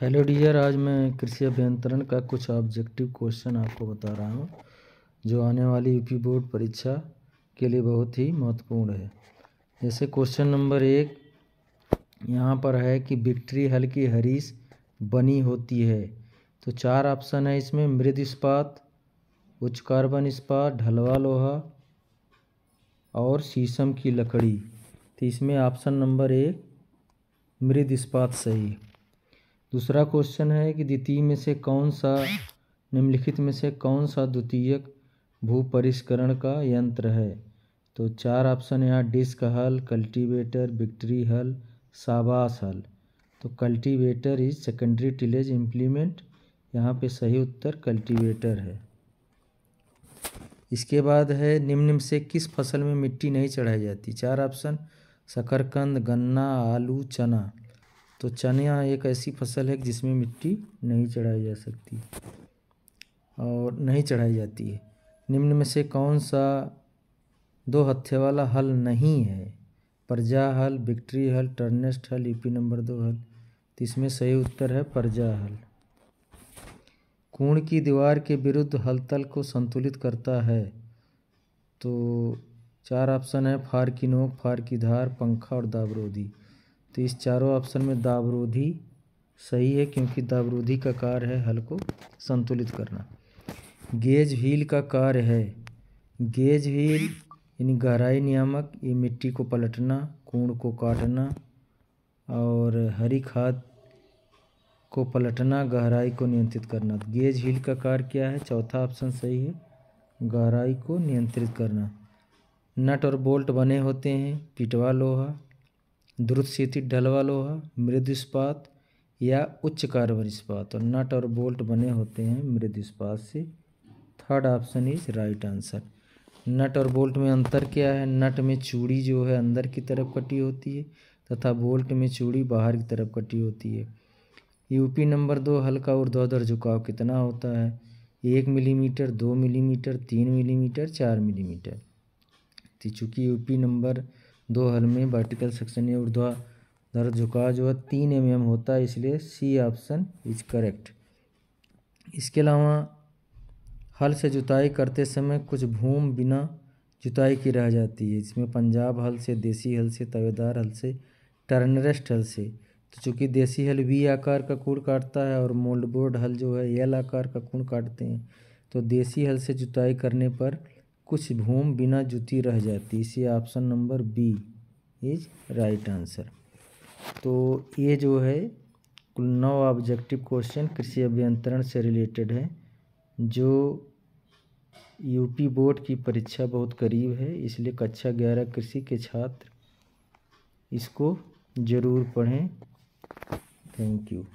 hello dear आज मैं कृषि अभियंत्रण का कुछ ऑब्जेक्टिव क्वेश्चन आपको बता रहा हूँ जो आने वाली यूपी बोर्ड परीक्षा के लिए बहुत ही महत्वपूर्ण है जैसे क्वेश्चन नंबर एक यहाँ पर है कि विक्ट्री हल की हरीस बनी होती है तो चार ऑप्शन है इसमें मृद इस्पात उच्च कार्बन इस्पात ढलवा लोहा और शीशम की लकड़ी तो इसमें ऑप्शन नंबर एक मृद इस्पात सही दूसरा क्वेश्चन है कि द्वितीय में से कौन सा निम्नलिखित में से कौन सा द्वितीयक भूपरिष्करण का यंत्र है तो चार ऑप्शन यहाँ डिस्क हल कल्टीवेटर विक्ट्री हल साबास हल तो cultivator is secondary tillage implement यहाँ पे सही उत्तर कल्टीवेटर है इसके बाद है निम्न से किस फसल में मिट्टी नहीं चढ़ाई जाती चार ऑप्शन शकरकंद गन्ना आलू चना तो चना एक ऐसी फसल है जिसमें मिट्टी नहीं चढ़ाई जा सकती और नहीं चढ़ाई जाती है निम्न में से कौन सा दो हत्थे वाला हल नहीं है परजा हल विक्ट्री हल टर्नेस्ट हल यूपी नंबर दो हल तो इसमें सही उत्तर है परजा हल कूण की दीवार के विरुद्ध हल तल को संतुलित करता है तो चार ऑप्शन है फार की नोक फार की धार पंखा और दाबरोधी तो इस चारों ऑप्शन में दावरोधी सही है क्योंकि दावरोधी का कार्य है हल को संतुलित करना गेज व्हील का कार्य है गेज व्हील यानी गहराई नियामक ये मिट्टी को पलटना कूड़ को काटना और हरी खाद को पलटना गहराई को नियंत्रित करना तो गेज व्हील का कार्य क्या है चौथा ऑप्शन सही है गहराई को नियंत्रित करना नट और बोल्ट बने होते हैं पिटवा लोहा द्रुतशीति डलवा लोहा मृद इस्पात या उच्च कार्बन इस्पात और नट और बोल्ट बने होते हैं मृद इस्पात से third option is right answer nut और बोल्ट में अंतर क्या है नट में चूड़ी जो है अंदर की तरफ कटी होती है तथा बोल्ट में चूड़ी बाहर की तरफ कटी होती है यूपी नंबर दो हल्का दौधर झुकाव कितना होता है एक मिलीमीटर दो मिलीमीटर तीन मिलीमीटर चार मिलीमीटर तो चूँकि यूपी नंबर दो हल में वर्टिकल सेक्शन या दर झुकाव जो है तीन एम mm होता है इसलिए सी ऑप्शन इज करेक्ट इसके अलावा हल से जुताई करते समय कुछ भूमि बिना जुताई की रह जाती है इसमें पंजाब हल से देसी हल से तवेदार हल से टर्नरेस्ट हल से तो चूँकि देसी हल वी आकार का कूड़ काटता है और मोल्ड बोर्ड हल जो है एल आकार का कूड़ काटते हैं तो देसी हल से जुताई करने पर कुछ भूम बिना जुती रह जाती इसी option number B is right answer तो ये जो है कुल नौ ऑब्जेक्टिव क्वेश्चन कृषि अभियंत्रण से रिलेटेड है जो यूपी बोर्ड की परीक्षा बहुत करीब है इसलिए कक्षा ग्यारह कृषि के छात्र इसको ज़रूर पढ़ें थैंक यू